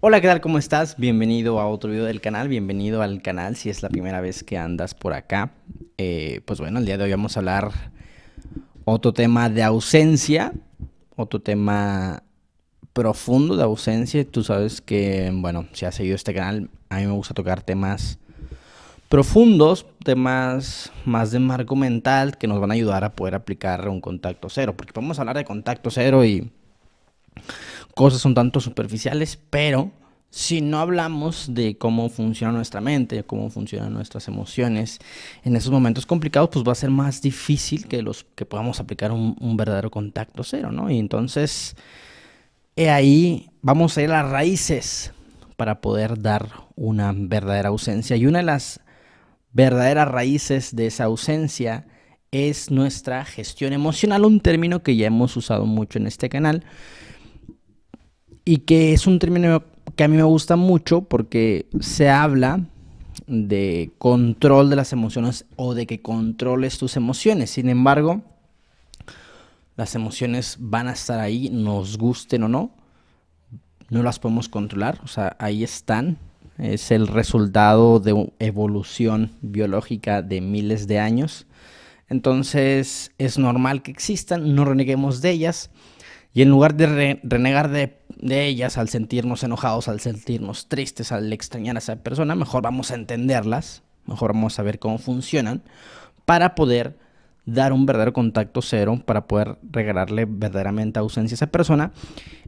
Hola, ¿qué tal? ¿Cómo estás? Bienvenido a otro video del canal, bienvenido al canal si es la primera vez que andas por acá. Eh, pues bueno, el día de hoy vamos a hablar otro tema de ausencia, otro tema profundo de ausencia. Tú sabes que, bueno, si has seguido este canal, a mí me gusta tocar temas profundos, temas más de marco mental que nos van a ayudar a poder aplicar un contacto cero, porque vamos a hablar de contacto cero y cosas son tanto superficiales, pero si no hablamos de cómo funciona nuestra mente, cómo funcionan nuestras emociones, en esos momentos complicados, pues va a ser más difícil que los que podamos aplicar un, verdadero contacto cero, ¿no? Y entonces, ahí vamos a ir a las raíces para poder dar una verdadera ausencia. Y una de las verdaderas raíces de esa ausencia es nuestra gestión emocional, un término que ya hemos usado mucho en este canal y que es un término que a mí me gusta mucho porque se habla de control de las emociones o de que controles tus emociones. Sin embargo, las emociones van a estar ahí, nos gusten o no, no las podemos controlar, o sea, ahí están. Es el resultado de evolución biológica de miles de años. Entonces es normal que existan, no reneguemos de ellas. Y en lugar de renegar de de ellas, al sentirnos enojados, al sentirnos tristes, al extrañar a esa persona, mejor vamos a entenderlas, mejor vamos a ver cómo funcionan para poder dar un verdadero contacto cero, para poder regalarle verdaderamente ausencia a esa persona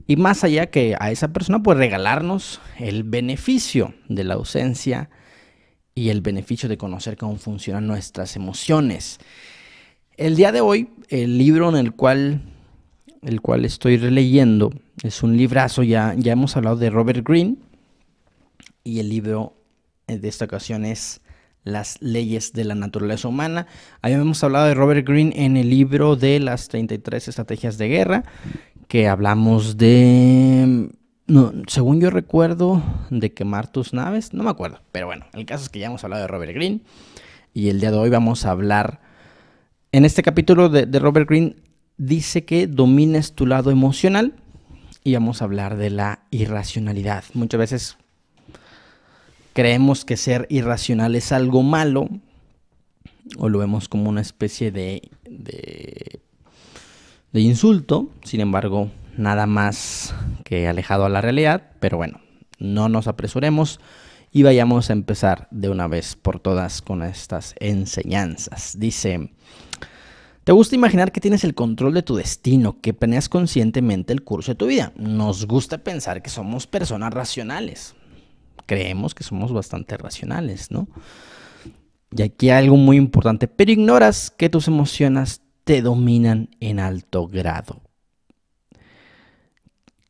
y más allá que a esa persona, pues regalarnos el beneficio de la ausencia y el beneficio de conocer cómo funcionan nuestras emociones. El día de hoy, el libro en el cual el cual estoy releyendo, es un librazo, ya, ya hemos hablado de Robert Greene, y el libro eh, de esta ocasión es Las leyes de la naturaleza humana. hemos hablado de Robert Greene en el libro de las 33 estrategias de guerra, que hablamos de... Mm, según yo recuerdo, de quemar tus naves, no me acuerdo, pero bueno, el caso es que ya hemos hablado de Robert Greene y el día de hoy vamos a hablar, en este capítulo de, de Robert Greene dice que domines tu lado emocional y vamos a hablar de la irracionalidad. Muchas veces creemos que ser irracional es algo malo o lo vemos como una especie de, de, insulto, sin embargo, nada más que alejado a la realidad, pero bueno, no nos apresuremos y vayamos a empezar de una vez por todas con estas enseñanzas. Dice, te gusta imaginar que tienes el control de tu destino, que planeas conscientemente el curso de tu vida. Nos gusta pensar que somos personas racionales. Creemos que somos bastante racionales, ¿no? Y aquí hay algo muy importante, pero ignoras que tus emociones te dominan en alto grado.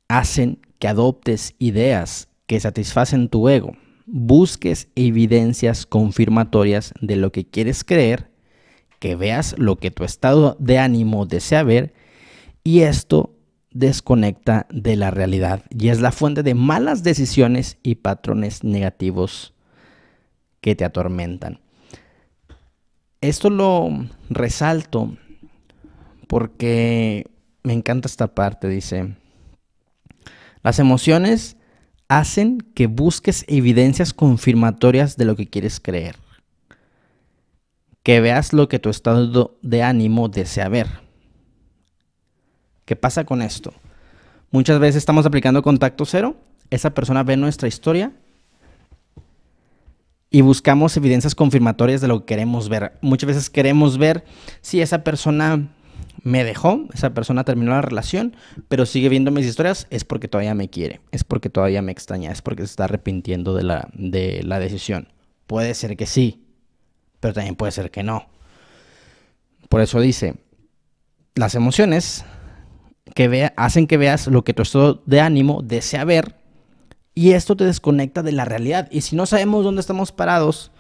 Hacen que adoptes ideas que satisfacen tu ego. Busques evidencias confirmatorias de lo que quieres creer que veas lo que tu estado de ánimo desea ver y esto desconecta de la realidad y es la fuente de malas decisiones y patrones negativos que te atormentan. Esto lo resalto porque me encanta esta parte, dice, las emociones hacen que busques evidencias confirmatorias de lo que quieres creer que veas lo que tu estado de ánimo desea ver. ¿Qué pasa con esto? Muchas veces estamos aplicando contacto cero, esa persona ve nuestra historia y buscamos evidencias confirmatorias de lo que queremos ver. Muchas veces queremos ver si esa persona me dejó, esa persona terminó la relación, pero sigue viendo mis historias, es porque todavía me quiere, es porque todavía me extraña, es porque se está arrepintiendo de la, de la decisión. Puede ser que sí, pero también puede ser que no. Por eso dice, las emociones que vea, hacen que veas lo que tu estado de ánimo desea ver y esto te desconecta de la realidad. Y si no sabemos dónde estamos parados,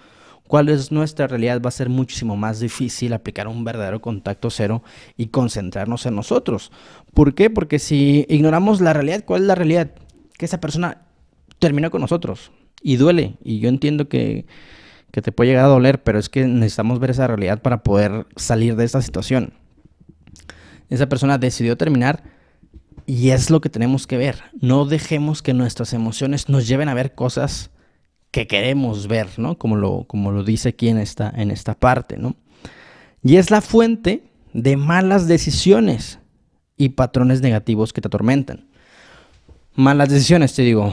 cuál es nuestra realidad, va a ser muchísimo más difícil aplicar un verdadero contacto cero y concentrarnos en nosotros. ¿Por qué? Porque si ignoramos la realidad, ¿cuál es la realidad? Que esa persona terminó con nosotros y duele. Y yo entiendo que que te puede llegar a doler, pero es que necesitamos ver esa realidad para poder salir de esta situación. Esa persona decidió terminar y es lo que tenemos que ver. No dejemos que nuestras emociones nos lleven a ver cosas que queremos ver, ¿no? Como lo, como lo dice aquí en esta, en esta parte, ¿no? Y es la fuente de malas decisiones y patrones negativos que te atormentan. Malas decisiones, te digo,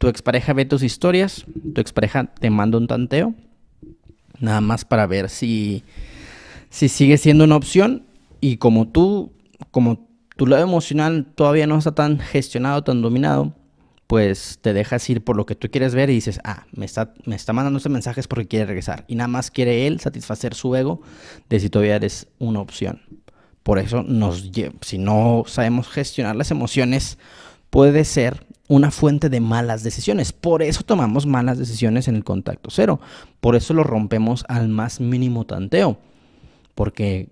tu expareja ve tus historias, tu expareja te manda un tanteo, nada más para ver si, si sigue siendo una opción y como tú, como tu lado emocional todavía no está tan gestionado, tan dominado, pues te dejas ir por lo que tú quieres ver y dices, ah, me está, me está mandando este mensaje porque quiere regresar. Y nada más quiere él satisfacer su ego de si todavía eres una opción. Por eso, si no sabemos gestionar las emociones, puede ser una fuente de malas decisiones. Por eso tomamos malas decisiones en el contacto cero. Por eso lo rompemos al más mínimo tanteo. Porque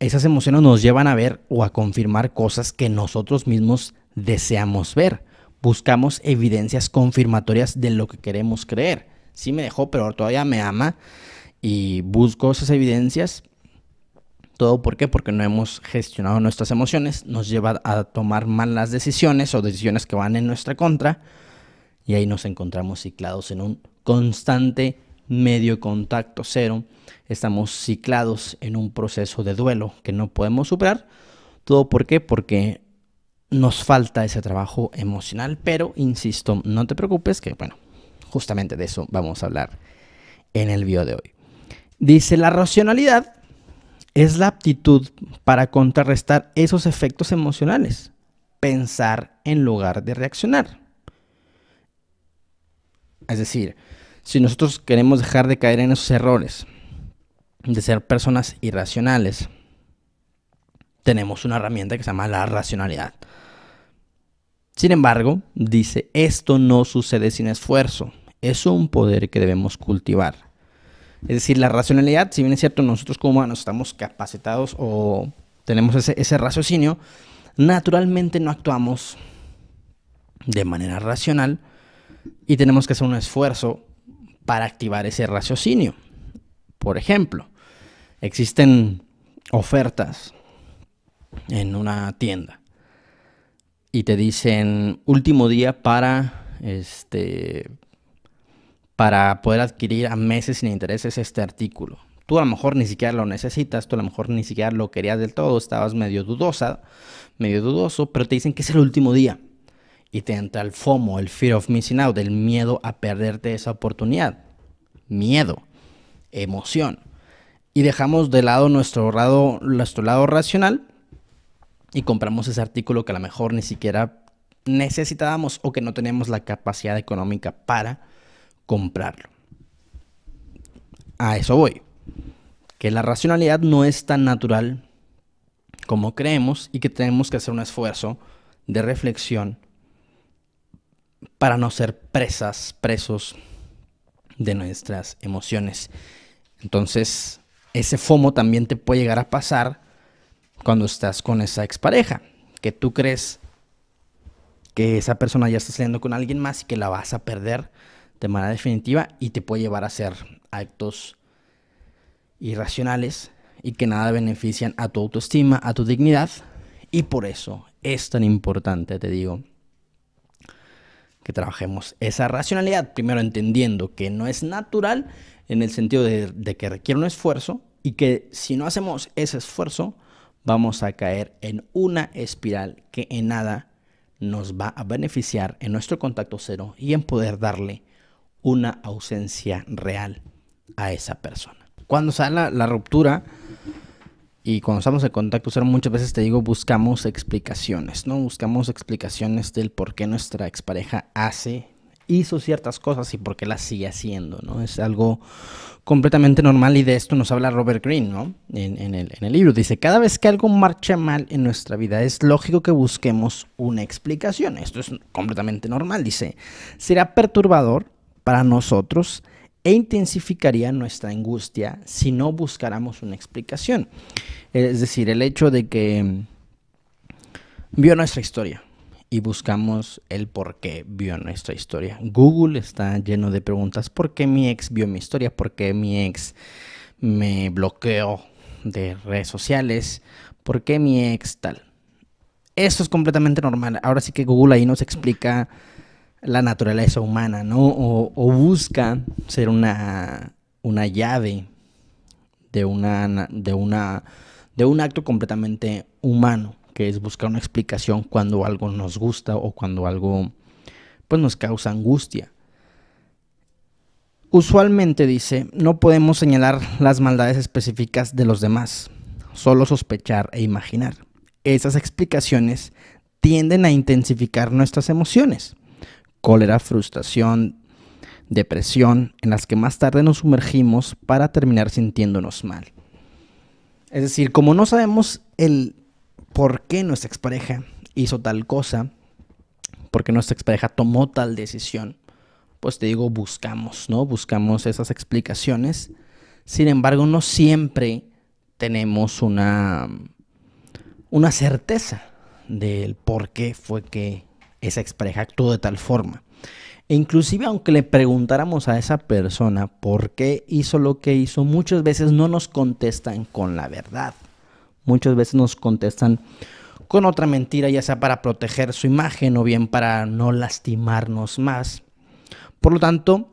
esas emociones nos llevan a ver o a confirmar cosas que nosotros mismos deseamos ver. Buscamos evidencias confirmatorias de lo que queremos creer. Sí me dejó, pero todavía me ama. Y busco esas evidencias ¿Todo por qué? Porque no hemos gestionado nuestras emociones, nos lleva a tomar malas decisiones o decisiones que van en nuestra contra y ahí nos encontramos ciclados en un constante medio contacto cero. Estamos ciclados en un proceso de duelo que no podemos superar. ¿Todo por qué? Porque nos falta ese trabajo emocional, pero insisto, no te preocupes que, bueno, justamente de eso vamos a hablar en el video de hoy. Dice la racionalidad es la aptitud para contrarrestar esos efectos emocionales, pensar en lugar de reaccionar. Es decir, si nosotros queremos dejar de caer en esos errores, de ser personas irracionales, tenemos una herramienta que se llama la racionalidad. Sin embargo, dice, esto no sucede sin esfuerzo, es un poder que debemos cultivar. Es decir, la racionalidad, si bien es cierto, nosotros como humanos estamos capacitados o tenemos ese, ese raciocinio, naturalmente no actuamos de manera racional y tenemos que hacer un esfuerzo para activar ese raciocinio. Por ejemplo, existen ofertas en una tienda y te dicen último día para este para poder adquirir a meses sin intereses este artículo. Tú a lo mejor ni siquiera lo necesitas, tú a lo mejor ni siquiera lo querías del todo, estabas medio dudosa, medio dudoso, pero te dicen que es el último día. Y te entra el FOMO, el fear of missing out, el miedo a perderte esa oportunidad. Miedo, emoción. Y dejamos de lado nuestro lado, nuestro lado racional y compramos ese artículo que a lo mejor ni siquiera necesitábamos o que no tenemos la capacidad económica para comprarlo. A eso voy. Que la racionalidad no es tan natural como creemos y que tenemos que hacer un esfuerzo de reflexión para no ser presas, presos de nuestras emociones. Entonces, ese FOMO también te puede llegar a pasar cuando estás con esa expareja, que tú crees que esa persona ya está saliendo con alguien más y que la vas a perder de manera definitiva y te puede llevar a hacer actos irracionales y que nada benefician a tu autoestima, a tu dignidad. Y por eso es tan importante, te digo, que trabajemos esa racionalidad, primero entendiendo que no es natural en el sentido de, de que requiere un esfuerzo y que si no hacemos ese esfuerzo vamos a caer en una espiral que en nada nos va a beneficiar en nuestro contacto cero y en poder darle una ausencia real a esa persona. Cuando sale la, ruptura y cuando estamos en contacto muchas veces te digo, buscamos explicaciones, ¿no? Buscamos explicaciones del por qué nuestra expareja hace hizo ciertas cosas y por qué las sigue haciendo, ¿no? Es algo completamente normal y de esto nos habla Robert Green, ¿no? en, el, libro dice, cada vez que algo marcha mal en nuestra vida es lógico que busquemos una explicación, esto es completamente normal, dice, será perturbador para nosotros e intensificaría nuestra angustia si no buscáramos una explicación. Es decir, el hecho de que mm, vio nuestra historia y buscamos el por qué vio nuestra historia. Google está lleno de preguntas. ¿Por qué mi ex vio mi historia? ¿Por qué mi ex me bloqueó de redes sociales? ¿Por qué mi ex tal? Eso es completamente normal. Ahora sí que Google ahí nos explica la naturaleza humana, ¿no? O, busca ser una, una llave de, una, de, una, de un acto completamente humano, que es buscar una explicación cuando algo nos gusta o cuando algo pues, nos causa angustia. Usualmente dice, no podemos señalar las maldades específicas de los demás, solo sospechar e imaginar. Esas explicaciones tienden a intensificar nuestras emociones cólera, frustración, depresión, en las que más tarde nos sumergimos para terminar sintiéndonos mal. Es decir, como no sabemos el por qué nuestra expareja hizo tal cosa, por qué nuestra expareja tomó tal decisión, pues te digo, buscamos, ¿no? Buscamos esas explicaciones. Sin embargo, no siempre tenemos una, una certeza del por qué fue que esa expareja actuó de tal forma. E inclusive aunque le preguntáramos a esa persona por qué hizo lo que hizo, muchas veces no nos contestan con la verdad. Muchas veces nos contestan con otra mentira, ya sea para proteger su imagen o bien para no lastimarnos más. Por lo tanto,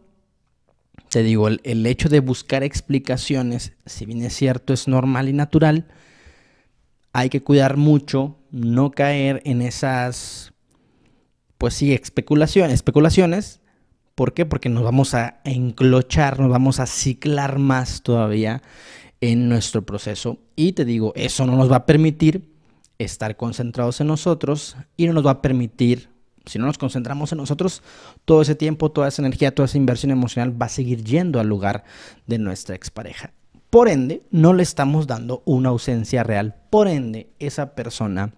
te digo, el, hecho de buscar explicaciones, si bien es cierto, es normal y natural, hay que cuidar mucho, no caer en esas pues sí, especulación, especulaciones. ¿Por qué? Porque nos vamos a enclochar, nos vamos a ciclar más todavía en nuestro proceso. Y te digo, eso no nos va a permitir estar concentrados en nosotros y no nos va a permitir, si no nos concentramos en nosotros, todo ese tiempo, toda esa energía, toda esa inversión emocional va a seguir yendo al lugar de nuestra expareja. Por ende, no le estamos dando una ausencia real. Por ende, esa persona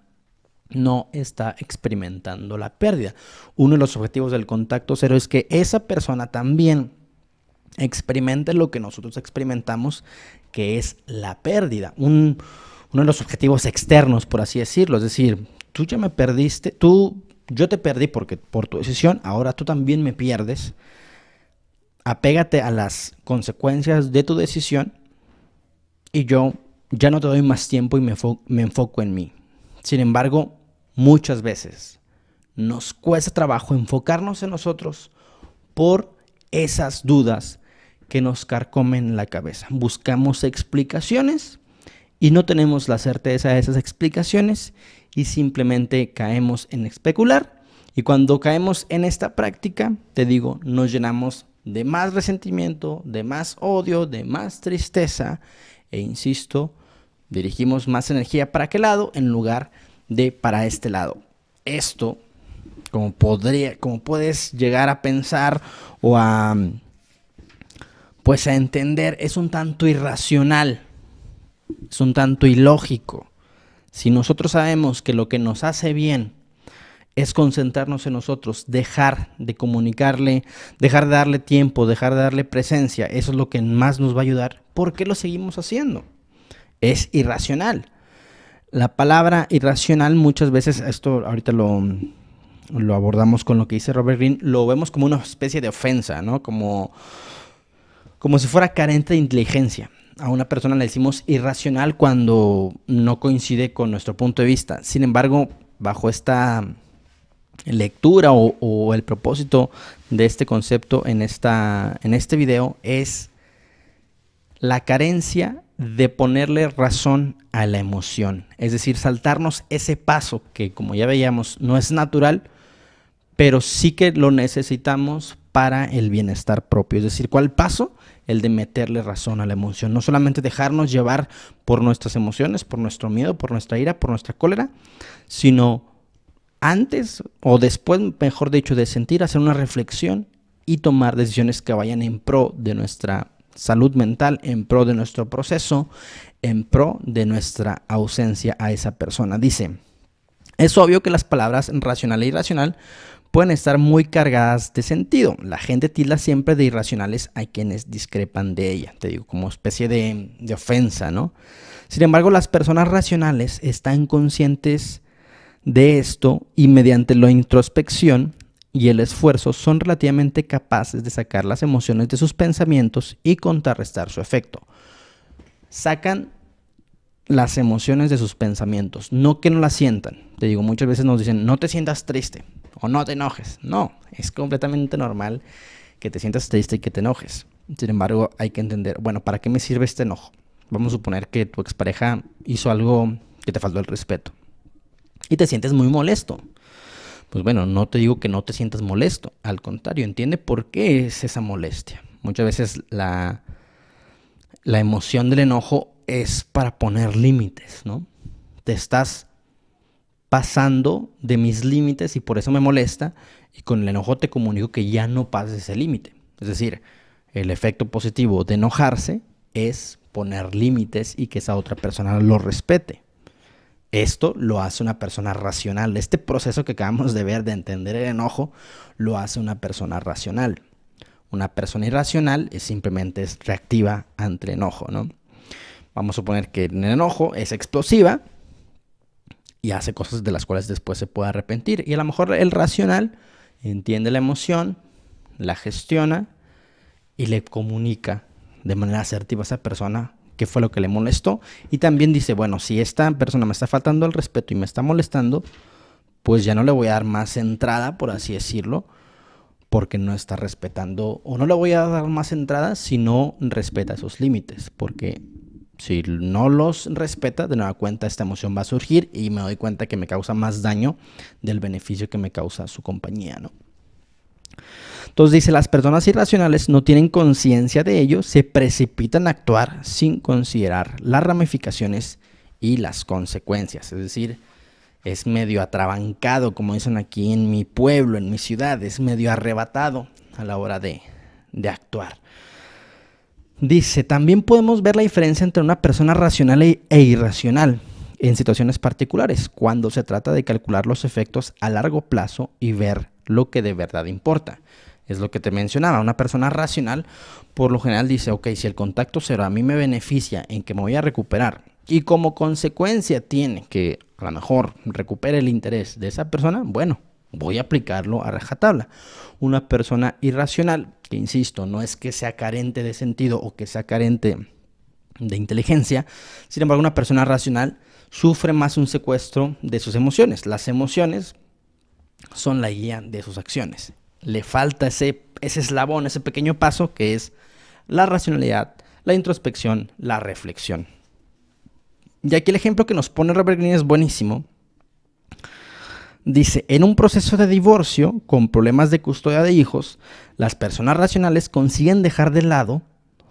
no está experimentando la pérdida. Uno de los objetivos del contacto cero es que esa persona también experimente lo que nosotros experimentamos, que es la pérdida. uno de los objetivos externos, por así decirlo, es decir, tú ya me perdiste, tú, yo te perdí porque por tu decisión, ahora tú también me pierdes. Apégate a las consecuencias de tu decisión y yo ya no te doy más tiempo y me, me enfoco en mí. Sin embargo, muchas veces nos cuesta trabajo enfocarnos en nosotros por esas dudas que nos carcomen la cabeza. Buscamos explicaciones y no tenemos la certeza de esas explicaciones y simplemente caemos en especular. Y cuando caemos en esta práctica, te digo, nos llenamos de más resentimiento, de más odio, de más tristeza e insisto, dirigimos más energía para aquel lado en lugar de de para este lado. Esto, como, podría, como puedes llegar a pensar o a, mm, pues a entender, es un tanto irracional, es un tanto ilógico. Si nosotros sabemos que lo que nos hace bien es concentrarnos en nosotros, dejar de comunicarle, dejar de darle tiempo, dejar de darle presencia, eso es lo que más nos va a ayudar, ¿por qué lo seguimos haciendo? Es irracional. La palabra irracional muchas veces, esto ahorita lo, abordamos con lo que dice Robert Green lo vemos como una especie de ofensa, ¿no? Como, como si fuera carente de inteligencia. A una persona le decimos irracional cuando no coincide con nuestro punto de vista. Sin embargo, bajo esta lectura o, el propósito de este concepto en, esta, en este video es la carencia de ponerle razón a la emoción. Es decir, saltarnos ese paso que, como ya veíamos, no es natural, pero sí que lo necesitamos para el bienestar propio. Es decir, ¿cuál paso? El de meterle razón a la emoción. No solamente dejarnos llevar por nuestras emociones, por nuestro miedo, por nuestra ira, por nuestra cólera, sino antes o después, mejor dicho, de sentir, hacer una reflexión y tomar decisiones que vayan en pro de nuestra salud mental en pro de nuestro proceso, en pro de nuestra ausencia a esa persona. Dice, es obvio que las palabras racional e irracional pueden estar muy cargadas de sentido. La gente tilda siempre de irracionales a quienes discrepan de ella, te digo, como especie de, de ofensa, ¿no? Sin embargo, las personas racionales están conscientes de esto y mediante la introspección y el esfuerzo son relativamente capaces de sacar las emociones de sus pensamientos y contrarrestar su efecto. Sacan las emociones de sus pensamientos, no que no las sientan. Te digo, muchas veces nos dicen, no te sientas triste o no te enojes. No, es completamente normal que te sientas triste y que te enojes. Sin embargo, hay que entender, bueno, ¿para qué me sirve este enojo? Vamos a suponer que tu expareja hizo algo que te faltó el respeto y te sientes muy molesto pues bueno, no te digo que no te sientas molesto, al contrario, entiende por qué es esa molestia. Muchas veces la, la emoción del enojo es para poner límites, ¿no? Te estás pasando de mis límites y por eso me molesta y con el enojo te comunico que ya no pases ese límite. Es decir, el efecto positivo de enojarse es poner límites y que esa otra persona lo respete. Esto lo hace una persona racional. Este proceso que acabamos de ver de entender el enojo lo hace una persona racional. Una persona irracional simplemente es reactiva ante el enojo, ¿no? Vamos a suponer que el enojo es explosiva y hace cosas de las cuales después se puede arrepentir. Y a lo mejor el racional entiende la emoción, la gestiona y le comunica de manera asertiva a esa persona qué fue lo que le molestó. Y también dice, bueno, si esta persona me está faltando el respeto y me está molestando, pues ya no le voy a dar más entrada, por así decirlo, porque no está respetando, o no le voy a dar más entrada si no respeta sus límites, porque si no los respeta, de nueva cuenta esta emoción va a surgir y me doy cuenta que me causa más daño del beneficio que me causa su compañía, ¿no? Entonces dice, las personas irracionales no tienen conciencia de ello, se precipitan a actuar sin considerar las ramificaciones y las consecuencias. Es decir, es medio atrabancado, como dicen aquí en mi pueblo, en mi ciudad, es medio arrebatado a la hora de, actuar. Dice, también podemos ver la diferencia entre una persona racional e, e irracional en situaciones particulares, cuando se trata de calcular los efectos a largo plazo y ver lo que de verdad importa. Es lo que te mencionaba. Una persona racional por lo general dice, ok, si el contacto cero a mí me beneficia en que me voy a recuperar y como consecuencia tiene que a lo mejor recupere el interés de esa persona, bueno, voy a aplicarlo a rajatabla. Una persona irracional, que insisto, no es que sea carente de sentido o que sea carente de inteligencia, sin embargo, una persona racional sufre más un secuestro de sus emociones. Las emociones son la guía de sus acciones le falta ese, eslabón, ese pequeño paso que es la racionalidad, la introspección, la reflexión. Y aquí el ejemplo que nos pone Robert Green es buenísimo. Dice, en un proceso de divorcio con problemas de custodia de hijos, las personas racionales consiguen dejar de lado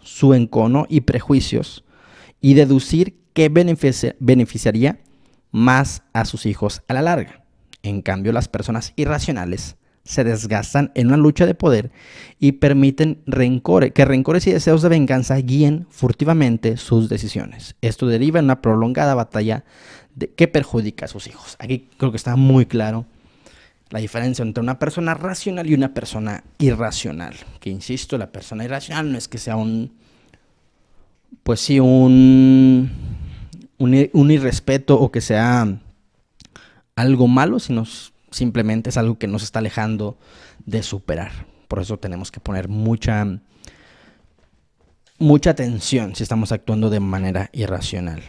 su encono y prejuicios y deducir qué beneficiaría más a sus hijos a la larga. En cambio, las personas irracionales se desgastan en una lucha de poder y permiten que rencores y deseos de venganza guíen furtivamente sus decisiones. Esto deriva en una prolongada batalla que perjudica a sus hijos. Aquí creo que está muy claro la diferencia entre una persona racional y una persona irracional. Que insisto, la persona irracional no es que sea un, pues sí, un, un irrespeto o que sea algo malo, sino Simplemente es algo que nos está alejando de superar. Por eso tenemos que poner mucha, mucha atención si estamos actuando de manera irracional.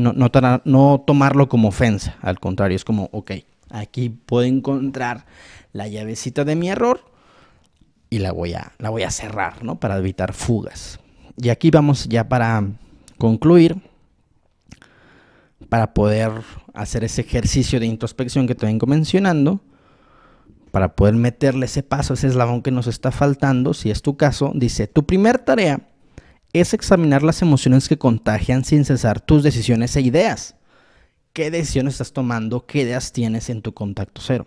No, no, tomarlo como ofensa, al contrario, es como, ok, aquí puedo encontrar la llavecita de mi error y la voy a, la voy a cerrar, ¿no? Para evitar fugas. Y aquí vamos ya para concluir para poder hacer ese ejercicio de introspección que te vengo mencionando, para poder meterle ese paso, ese eslabón que nos está faltando, si es tu caso, dice, tu primer tarea es examinar las emociones que contagian sin cesar tus decisiones e ideas. ¿Qué decisiones estás tomando? ¿Qué ideas tienes en tu contacto cero?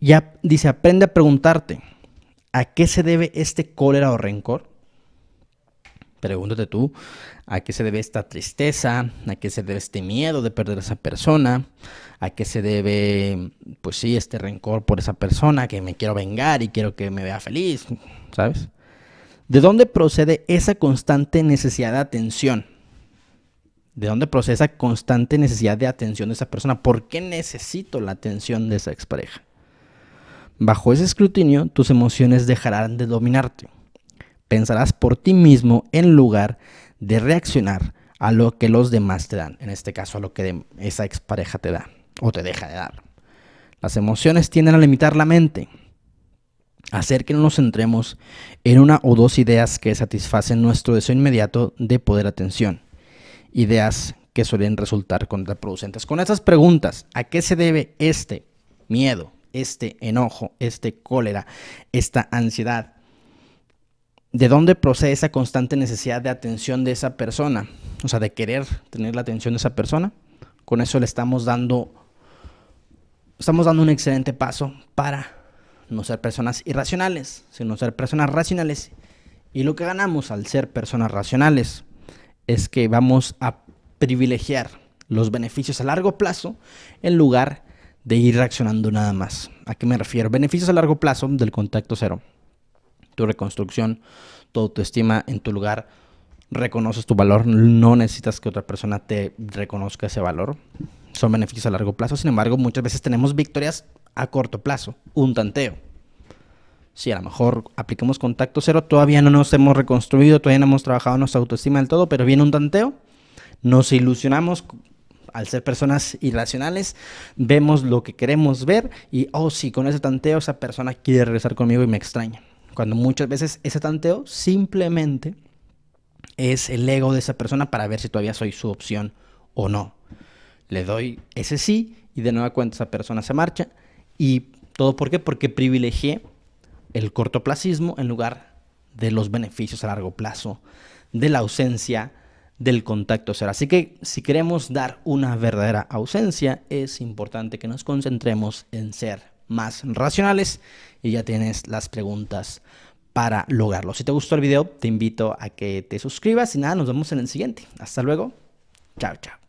Ya dice, aprende a preguntarte, ¿a qué se debe este cólera o rencor? Pregúntate tú a qué se debe esta tristeza, a qué se debe este miedo de perder a esa persona, a qué se debe, pues sí, este rencor por esa persona que me quiero vengar y quiero que me vea feliz, ¿sabes? ¿De dónde procede esa constante necesidad de atención? ¿De dónde procede esa constante necesidad de atención de esa persona? ¿Por qué necesito la atención de esa expareja? Bajo ese escrutinio, tus emociones dejarán de dominarte. Pensarás por ti mismo en lugar de reaccionar a lo que los demás te dan, en este caso a lo que esa expareja te da o te deja de dar. Las emociones tienden a limitar la mente, hacer que no nos centremos en una o dos ideas que satisfacen nuestro deseo inmediato de poder atención, ideas que suelen resultar contraproducentes. Con esas preguntas, ¿a qué se debe este miedo, este enojo, este cólera, esta ansiedad, de dónde procede esa constante necesidad de atención de esa persona, o sea, de querer tener la atención de esa persona. Con eso le estamos dando, estamos dando un excelente paso para no ser personas irracionales, sino ser personas racionales. Y lo que ganamos al ser personas racionales es que vamos a privilegiar los beneficios a largo plazo en lugar de ir reaccionando nada más. ¿A qué me refiero? Beneficios a largo plazo del contacto cero tu reconstrucción, tu autoestima en tu lugar, reconoces tu valor, no necesitas que otra persona te reconozca ese valor. Son beneficios a largo plazo, sin embargo, muchas veces tenemos victorias a corto plazo, un tanteo. Si a lo mejor aplicamos contacto cero, todavía no nos hemos reconstruido, todavía no hemos trabajado nuestra autoestima del todo, pero viene un tanteo, nos ilusionamos al ser personas irracionales, vemos lo que queremos ver y, oh, sí, con ese tanteo esa persona quiere regresar conmigo y me extraña. Cuando muchas veces ese tanteo simplemente es el ego de esa persona para ver si todavía soy su opción o no. Le doy ese sí y de nueva cuenta esa persona se marcha. ¿Y todo por qué? Porque privilegié el cortoplacismo en lugar de los beneficios a largo plazo, de la ausencia del contacto cero. Así que si queremos dar una verdadera ausencia, es importante que nos concentremos en ser más racionales y ya tienes las preguntas para lograrlo. Si te gustó el video, te invito a que te suscribas y nada, nos vemos en el siguiente. Hasta luego. Chao, chao.